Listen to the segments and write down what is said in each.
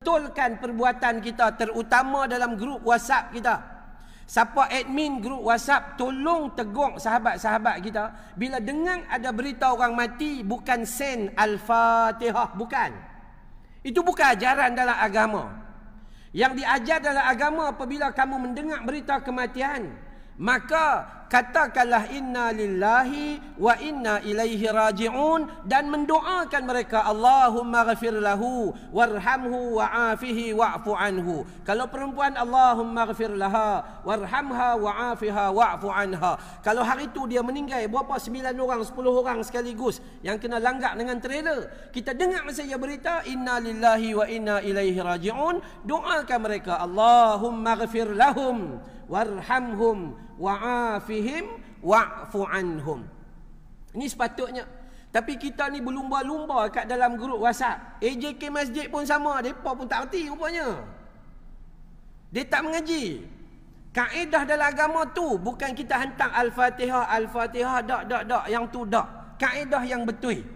Betulkan perbuatan kita terutama dalam grup WhatsApp kita. Siapa admin grup WhatsApp tolong tegur sahabat-sahabat kita bila dengar ada berita orang mati bukan send al-Fatihah bukan. Itu bukan ajaran dalam agama. Yang diajar dalam agama apabila kamu mendengar berita kematian, Maka katakanlah inna lillahi wa inna ilaihi raji'un dan mendoakan mereka Allahumma ghafir lahu warhamhu wa Afu anhu. Kalau perempuan Allahumma ghafir laha warhamha wa Afu anha. Kalau hari itu dia meninggal berapa sembilan orang sepuluh orang sekaligus yang kena langgar dengan trailer. Kita dengar masa dia berita inna lillahi wa inna ilaihi raji'un. Doakan mereka Allahumma ghafir lahum warhamhum wa'afihim wa'fu anhum. Ini sepatutnya. Tapi kita ni berlumba-lumba kat dalam grup WhatsApp. AJK Masjid pun sama. Mereka pun tak erti rupanya. Dia tak mengaji. Kaedah dalam agama tu bukan kita hantar Al-Fatihah, Al-Fatihah, dak, dak, dak. Yang tu dak. Kaedah yang betul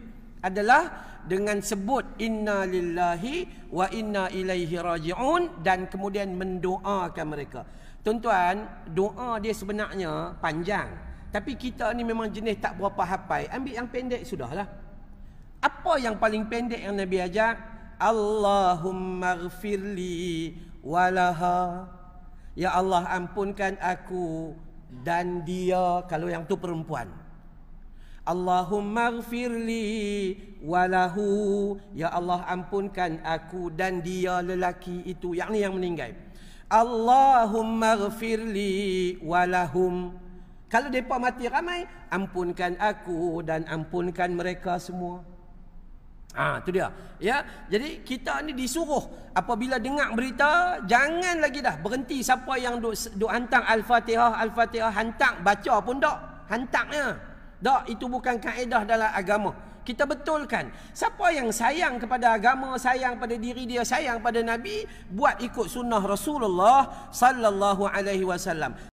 adalah dengan sebut inna lillahi wa inna ilaihi raji'un dan kemudian mendoakan mereka. Tuan-tuan, doa dia sebenarnya panjang. Tapi kita ni memang jenis tak berapa hafal. Ambil yang pendek sudahlah. Apa yang paling pendek yang Nabi ajak? Allahumma gfirli walaha. Ya Allah ampunkan aku dan dia kalau yang tu perempuan. Allahumma gfirli walahu Ya Allah ampunkan aku dan dia lelaki itu Yang ni yang meninggal Allahumma gfirli walahum Kalau mereka mati ramai Ampunkan aku dan ampunkan mereka semua Ah, ha, tu dia. Ya, jadi kita ni disuruh apabila dengar berita jangan lagi dah berhenti siapa yang duk duk hantar al-Fatihah al-Fatihah hantar baca pun tak hantarnya. Tak, itu bukan kaedah dalam agama. Kita betulkan. Siapa yang sayang kepada agama, sayang pada diri dia, sayang pada Nabi, buat ikut sunnah Rasulullah sallallahu alaihi wasallam.